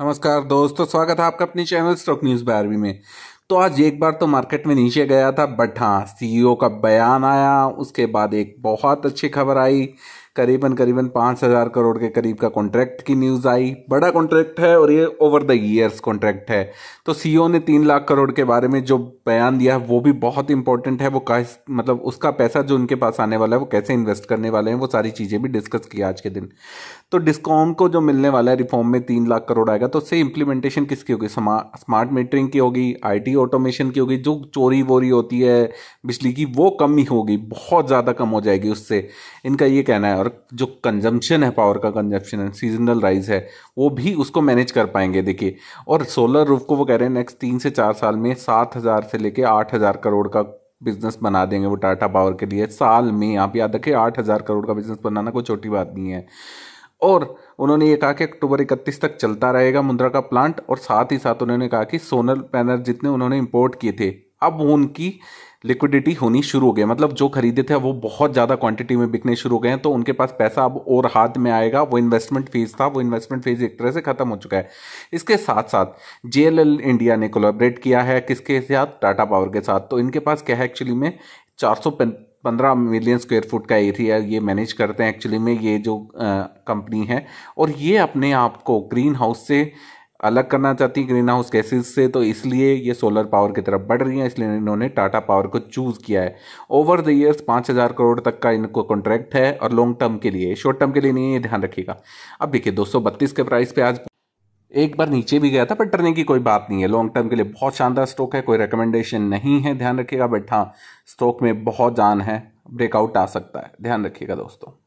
नमस्कार दोस्तों स्वागत है आपका अपने चैनल स्टॉक न्यूज़ बारहवीं में तो आज एक बार तो मार्केट में नीचे गया था बट हाँ सी e का बयान आया उसके बाद एक बहुत अच्छी खबर आई करीबन करीबन पाँच हज़ार करोड़ के करीब का कॉन्ट्रैक्ट की न्यूज़ आई बड़ा कॉन्ट्रैक्ट है और ये ओवर द ईयर्स कॉन्ट्रैक्ट है तो सीईओ e ने तीन लाख करोड़ के बारे में जो बयान दिया वो भी बहुत इंपॉर्टेंट है वो का मतलब उसका पैसा जो उनके पास आने वाला है वो कैसे इन्वेस्ट करने वाले हैं वो सारी चीज़ें भी डिस्कस की आज के दिन तो डिस्कॉम को जो मिलने वाला है रिफॉर्म में तीन लाख करोड़ आएगा तो उससे इम्प्लीमेंटेशन किसकी होगी स्मार्ट मीटरिंग की होगी आईटी ऑटोमेशन की होगी जो चोरी वोरी होती है बिजली की वो कम ही होगी बहुत ज़्यादा कम हो जाएगी उससे इनका ये कहना है पावर जो कंजम्पशन है पावर का कंजम्पशन है सीजनल राइज है वो भी उसको मैनेज कर पाएंगे देखिए और सोलर रूफ को वो कह रहे हैं नेक्स्ट तीन से चार साल में सात हज़ार से लेके आठ हज़ार करोड़ का बिजनेस बना देंगे वो टाटा पावर के लिए साल में आप याद रखें आठ हज़ार करोड़ का बिजनेस बनाना कोई छोटी बात नहीं है और उन्होंने ये कहा कि अक्टूबर इकतीस तक चलता रहेगा मुंद्रा का प्लांट और साथ ही साथ उन्होंने कहा कि सोनल पैनल जितने उन्होंने इम्पोर्ट किए थे अब उनकी लिक्विडिटी होनी शुरू हो गई मतलब जो खरीदे थे वो बहुत ज़्यादा क्वांटिटी में बिकने शुरू हो गए हैं तो उनके पास पैसा अब और हाथ में आएगा वो इन्वेस्टमेंट फेज था वो इन्वेस्टमेंट फेज एक तरह से खत्म हो चुका है इसके साथ साथ जे इंडिया ने कोलाबरेट किया है किसके साथ टाटा पावर के साथ तो इनके पास क्या है एक्चुअली में चार पंद्रह मिलियन स्क्वायर फुट का एरिया ये मैनेज करते हैं एक्चुअली में ये जो कंपनी है और ये अपने आप को ग्रीन हाउस से अलग करना चाहती है ग्रीन हाउस गैसेज से तो इसलिए ये सोलर पावर की तरफ बढ़ रही हैं इसलिए इन्होंने टाटा पावर को चूज़ किया है ओवर द ईयर्स पाँच हज़ार करोड़ तक का इनको कॉन्ट्रैक्ट है और लॉन्ग टर्म के लिए शॉर्ट टर्म के लिए नहीं ये ध्यान रखिएगा अब देखिए दो के प्राइस पे आज एक बार नीचे भी गया था पर डरने की कोई बात नहीं है लॉन्ग टर्म के लिए बहुत शानदार स्टॉक है कोई रिकमेंडेशन नहीं है ध्यान रखिएगा बट हाँ स्टॉक में बहुत जान है ब्रेकआउट आ सकता है ध्यान रखिएगा दोस्तों